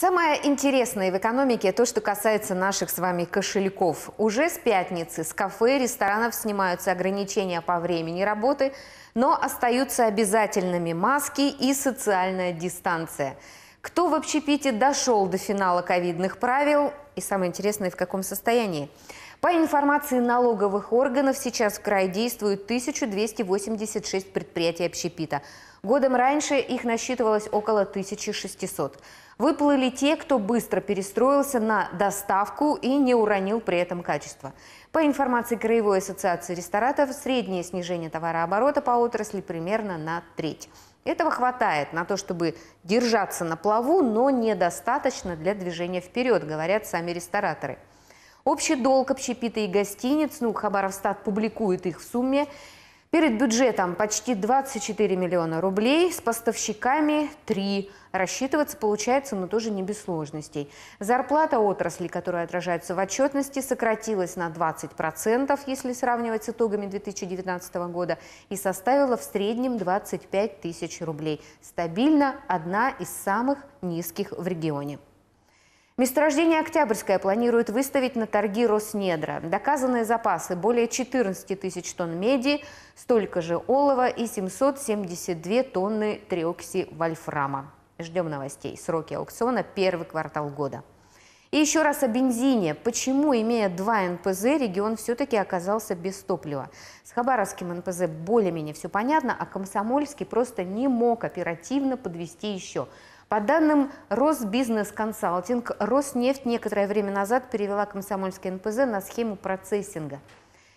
Самое интересное в экономике то, что касается наших с вами кошельков. Уже с пятницы с кафе и ресторанов снимаются ограничения по времени работы, но остаются обязательными маски и социальная дистанция. Кто в общепите дошел до финала ковидных правил и самое интересное, в каком состоянии? По информации налоговых органов, сейчас в крае действуют 1286 предприятий общепита. Годом раньше их насчитывалось около 1600. Выплыли те, кто быстро перестроился на доставку и не уронил при этом качество. По информации Краевой ассоциации ресторатов, среднее снижение товарооборота по отрасли примерно на треть. Этого хватает на то, чтобы держаться на плаву, но недостаточно для движения вперед, говорят сами рестораторы. Общий долг общепита и гостиниц, ну, Хабаровстат публикует их в сумме, перед бюджетом почти 24 миллиона рублей, с поставщиками 3. Рассчитываться получается, но тоже не без сложностей. Зарплата отрасли, которая отражается в отчетности, сократилась на 20%, если сравнивать с итогами 2019 года, и составила в среднем 25 тысяч рублей. Стабильно одна из самых низких в регионе. Месторождение «Октябрьское» планирует выставить на торги Роснедра. Доказанные запасы – более 14 тысяч тонн меди, столько же олова и 772 тонны триокси вольфрама. Ждем новостей. Сроки аукциона – первый квартал года. И еще раз о бензине. Почему, имея два НПЗ, регион все-таки оказался без топлива? С Хабаровским НПЗ более-менее все понятно, а Комсомольский просто не мог оперативно подвести еще – по данным Росбизнес Консалтинг, Роснефть некоторое время назад перевела комсомольский НПЗ на схему процессинга.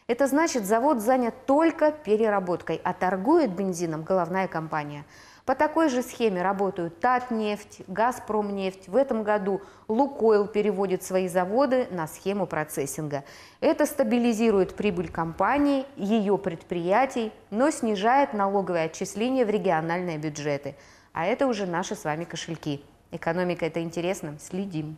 Это значит, завод занят только переработкой, а торгует бензином головная компания. По такой же схеме работают Татнефть, Газпромнефть. В этом году Лукойл переводит свои заводы на схему процессинга. Это стабилизирует прибыль компании, ее предприятий, но снижает налоговые отчисления в региональные бюджеты. А это уже наши с вами кошельки. Экономика это интересно, следим.